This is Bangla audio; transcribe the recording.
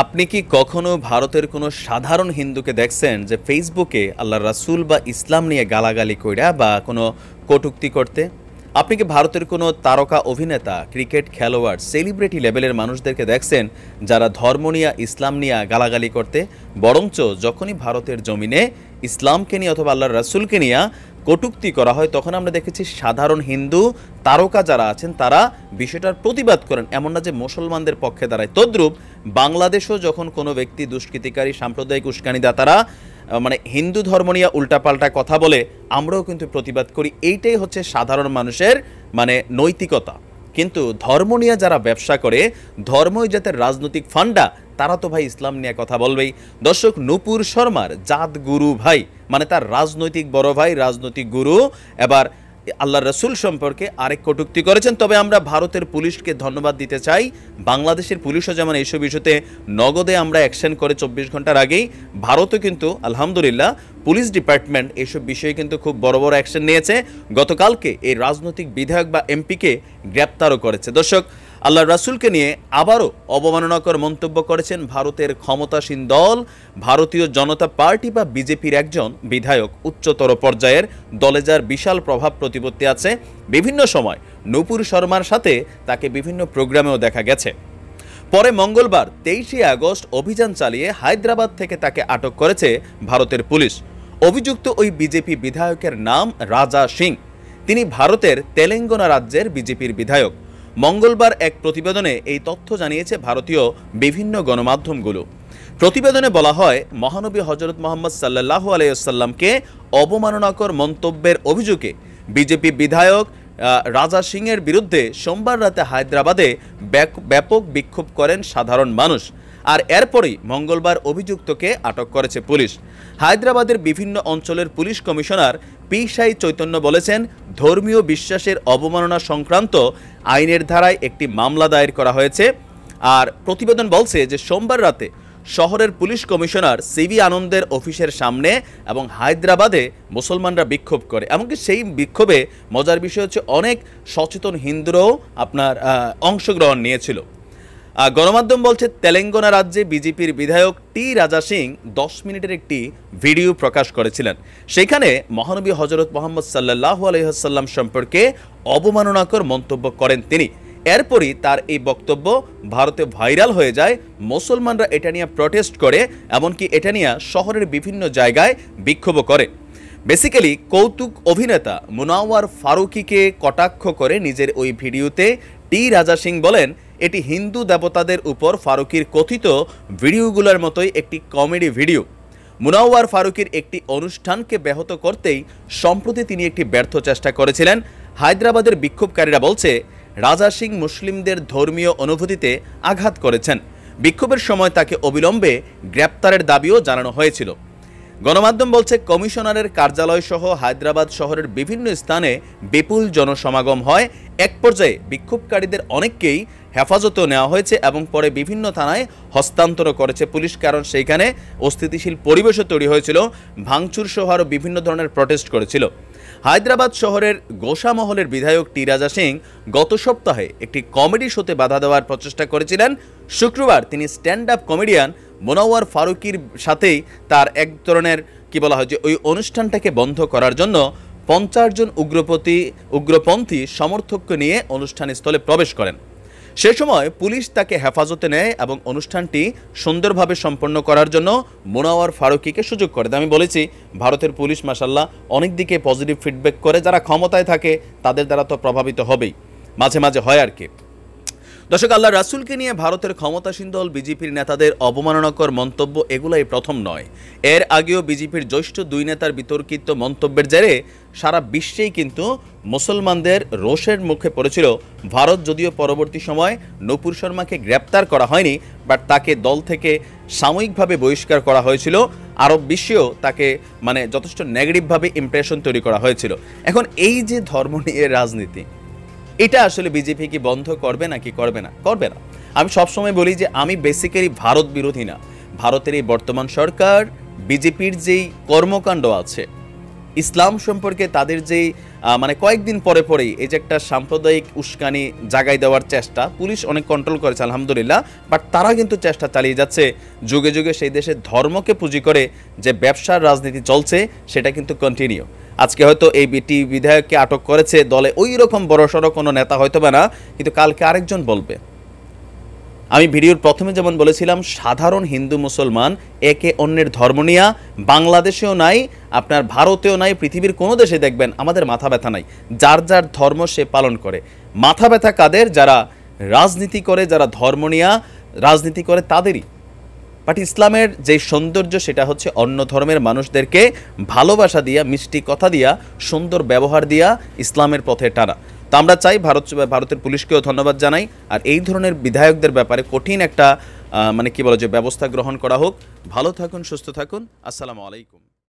আপনি কি কখনো ভারতের কোনো সাধারণ হিন্দুকে দেখছেন যে ফেসবুকে আল্লাহ রাসুল বা ইসলাম নিয়ে গালাগালি কইরা বা কোনো কটুক্তি করতে আপনি কি ভারতের কোনো তারকা অভিনেতা ক্রিকেট খেলোয়াড় সেলিব্রিটি লেভেলের মানুষদেরকে দেখছেন যারা ধর্ম নিয়া ইসলাম নিয়া গালাগালি করতে বরঞ্চ যখনই ভারতের জমিনে ইসলামকে নিয়ে অথবা আল্লাহর রাসুলকে নিয়ে কটুক্তি করা হয় তখন আমরা দেখেছি সাধারণ হিন্দু তারকা যারা আছেন তারা বিষয়টার প্রতিবাদ করেন এমন না যে মুসলমানদের পক্ষে দাঁড়ায় তদ্রূপ বাংলাদেশও যখন কোনো ব্যক্তি দুষ্কৃতিকারী সাম্প্রদায়িক উস্কানিদাতারা মানে হিন্দু ধর্ম নিয়ে উল্টাপাল্টা কথা বলে আমরাও কিন্তু প্রতিবাদ করি এইটাই হচ্ছে সাধারণ মানুষের মানে নৈতিকতা কিন্তু ধর্ম নিয়ে যারা ব্যবসা করে ধর্মই যাতে রাজনৈতিক ফান্ডা তারা তো ভাই ইসলাম নিয়ে কথা বলবেই দর্শক নূপুর শর্মার জাত গুরু ভাই মানে তার রাজনৈতিক বড় ভাই রাজনৈতিক গুরু এবার আল্লাহ রসুল সম্পর্কে আরেক কটুক্তি করেছেন তবে আমরা ভারতের পুলিশকে ধন্যবাদ দিতে চাই বাংলাদেশের পুলিশও যেমন এইসব ইস্যুতে নগদে আমরা অ্যাকশন করে চব্বিশ ঘন্টার আগেই ভারতও কিন্তু আলহামদুলিল্লাহ পুলিশ ডিপার্টমেন্ট এইসব বিষয়ে কিন্তু খুব বড় বড় অ্যাকশন নিয়েছে গতকালকে এই রাজনৈতিক বিধায়ক বা এমপিকে গ্রেপ্তারও করেছে দর্শক আল্লাহ রাসুলকে নিয়ে আবারও অবমাননাকর মন্তব্য করেছেন ভারতের ক্ষমতাসীন দল ভারতীয় জনতা পার্টি বা বিজেপির একজন বিধায়ক উচ্চতর পর্যায়ের দলে যার বিশাল প্রভাব প্রতিপত্তি আছে বিভিন্ন সময় নূপুর শর্মার সাথে তাকে বিভিন্ন প্রোগ্রামেও দেখা গেছে পরে মঙ্গলবার তেইশে আগস্ট অভিযান চালিয়ে হায়দ্রাবাদ থেকে তাকে আটক করেছে ভারতের পুলিশ অভিযুক্ত ওই বিজেপি বিধায়কের নাম রাজা সিং তিনি ভারতের তেলেঙ্গানা রাজ্যের বিজেপির বিধায়ক মঙ্গলবার এক প্রতিবেদনে এই তথ্য জানিয়েছে ভারতীয় বিভিন্ন গণমাধ্যমগুলো প্রতিবেদনে বলা হয় মহানবী হজরত মোহাম্মদ সাল্লাহ আলাইসাল্লামকে অবমাননাকর মন্তব্যের অভিযোগে বিজেপি বিধায়ক রাজা সিংয়ের বিরুদ্ধে সোমবার রাতে হায়দ্রাবাদে ব্যাপক বিক্ষোভ করেন সাধারণ মানুষ আর এরপরই মঙ্গলবার অভিযুক্তকে আটক করেছে পুলিশ হায়দ্রাবাদের বিভিন্ন অঞ্চলের পুলিশ কমিশনার পি সাই চৈতন্য বলেছেন ধর্মীয় বিশ্বাসের অবমাননা সংক্রান্ত আইনের ধারায় একটি মামলা দায়ের করা হয়েছে আর প্রতিবেদন বলছে যে সোমবার রাতে শহরের পুলিশ কমিশনার সিবি আনন্দের অফিসের সামনে এবং হায়দ্রাবাদে মুসলমানরা বিক্ষোভ করে এমনকি সেই বিক্ষোভে মজার বিষয় হচ্ছে অনেক সচেতন হিন্দুরাও আপনার অংশগ্রহণ নিয়েছিল গণমাধ্যম বলছে তেলেঙ্গানা রাজ্যে বিজেপির বিধায়ক টি রাজা সিং দশ মিনিটের একটি ভিডিও প্রকাশ করেছিলেন সেখানে মহানবী হজরত মোহাম্মদ সাল্লাহ আলহিহাসাল্লাম সম্পর্কে অবমাননাকর মন্তব্য করেন তিনি এরপরই তার এই বক্তব্য ভারতে ভাইরাল হয়ে যায় মুসলমানরা এটা নিয়ে প্রটেস্ট করে এমনকি এটা নিয়ে শহরের বিভিন্ন জায়গায় বিক্ষোভ করে বেসিক্যালি কৌতুক অভিনেতা মুনাওয়ার ফারুকিকে কটাক্ষ করে নিজের ওই ভিডিওতে টি রাজা সিং বলেন এটি হিন্দু দেবতাদের উপর ফারুকির কথিত ভিডিওগুলোর মতোই একটি কমেডি ভিডিও মুনাওয়ার ফারুকির একটি অনুষ্ঠানকে ব্যাহত করতেই সম্প্রতি তিনি একটি ব্যর্থ চেষ্টা করেছিলেন হায়দ্রাবাদের বিক্ষোভকারীরা বলছে রাজা সিং মুসলিমদের ধর্মীয় অনুভূতিতে আঘাত করেছেন বিক্ষোভের সময় তাকে অবিলম্বে গ্রেপ্তারের দাবিও জানানো হয়েছিল গণমাধ্যম বলছে কমিশনারের কার্যালয় সহ হায়দ্রাবাদ শহরের বিভিন্ন স্থানে বিপুল জনসমাগম হয় এক পর্যায়ে বিক্ষোভকারীদের অনেককেই হেফাজতেও নেওয়া হয়েছে এবং পরে বিভিন্ন থানায় হস্তান্তর করেছে পুলিশ কারণ সেইখানে অস্থিতিশীল পরিবেশও তৈরি হয়েছিল ভাঙচুর সহ আরও বিভিন্ন ধরনের প্রটেস্ট করেছিল হায়দ্রাবাদ শহরের গোসামহলের বিধায়ক টি রাজা সিং গত সপ্তাহে একটি কমেডি শোতে বাধা দেওয়ার প্রচেষ্টা করেছিলেন শুক্রবার তিনি স্ট্যান্ড আপ কমেডিয়ান মোনাওয়ার ফারুকির সাথেই তার এক ধরনের কি বলা হয় যে ওই অনুষ্ঠানটাকে বন্ধ করার জন্য পঞ্চাশ জন উগ্রপতি উগ্রপন্থী সমর্থককে নিয়ে অনুষ্ঠানস্থলে প্রবেশ করেন সে সময় পুলিশ তাকে হেফাজতে নেয় এবং অনুষ্ঠানটি সুন্দরভাবে সম্পন্ন করার জন্য মোনাওয়ার ফারুকিকে সুযোগ করে আমি বলেছি ভারতের পুলিশ মাসাল্লাহ অনেক দিকে পজিটিভ ফিডব্যাক করে যারা ক্ষমতায় থাকে তাদের দ্বারা তো প্রভাবিত হবেই মাঝে মাঝে হয় আর কি দর্শক আল্লাহ রাসুলকে নিয়ে ভারতের ক্ষমতাসীন দল বিজেপির নেতাদের অবমাননাকর মন্তব্য এগুলাই প্রথম নয় এর আগেও বিজেপির জ্যৈষ্ঠ দুই নেতার বিতর্কিত মন্তব্যের জেরে সারা বিশ্বেই কিন্তু মুসলমানদের রোষের মুখে পড়েছিল ভারত যদিও পরবর্তী সময় নপুর শর্মাকে গ্রেপ্তার করা হয়নি বাট তাকে দল থেকে সাময়িকভাবে বহিষ্কার করা হয়েছিল আরব বিশ্বেও তাকে মানে যথেষ্ট নেগেটিভভাবে ইমপ্রেশন তৈরি করা হয়েছিল এখন এই যে ধর্ম নিয়ে রাজনীতি এটা আসলে বিজেপি কি বন্ধ করবে নাকি করবে না করবে না আমি সবসময় বলি যে আমি বেসিক্যালি ভারত বিরোধী না ভারতের এই বর্তমান সরকার বিজেপির যেই কর্মকাণ্ড আছে ইসলাম সম্পর্কে তাদের যেই মানে কয়েকদিন পরে পরেই এই যে একটা সাম্প্রদায়িক উস্কানি জাগাই দেওয়ার চেষ্টা পুলিশ অনেক কন্ট্রোল করেছে আলহামদুলিল্লাহ বাট তারা কিন্তু চেষ্টা চালিয়ে যাচ্ছে যুগে যুগে সেই দেশে ধর্মকে পুঁজি করে যে ব্যবসার রাজনীতি চলছে সেটা কিন্তু কন্টিনিউ আজকে হয়তো এই বিটি বিধায়ককে আটক করেছে দলে ওই রকম বড়সড় কোনো নেতা হয়তো না কিন্তু কালকে আরেকজন বলবে আমি ভিডিওর প্রথমে যেমন বলেছিলাম সাধারণ হিন্দু মুসলমান একে অন্যের ধর্ম নিয়া বাংলাদেশেও নাই আপনার ভারতেও নাই পৃথিবীর কোনো দেশে দেখবেন আমাদের মাথা ব্যথা নাই যার যার ধর্ম সে পালন করে মাথা ব্যথা কাদের যারা রাজনীতি করে যারা ধর্ম নিয়া রাজনীতি করে তাদেরই বাট ইসলামের যে সৌন্দর্য সেটা হচ্ছে অন্য ধর্মের মানুষদেরকে ভালোবাসা দিয়া মিষ্টি কথা দিয়া সুন্দর ব্যবহার দিয়া ইসলামের পথে টানা তো আমরা চাই ভারত ভারতের পুলিশকেও ধন্যবাদ জানাই আর এই ধরনের বিধায়কদের ব্যাপারে কঠিন একটা মানে কি বলো যে ব্যবস্থা গ্রহণ করা হোক ভালো থাকুন সুস্থ থাকুন আসসালামু আলাইকুম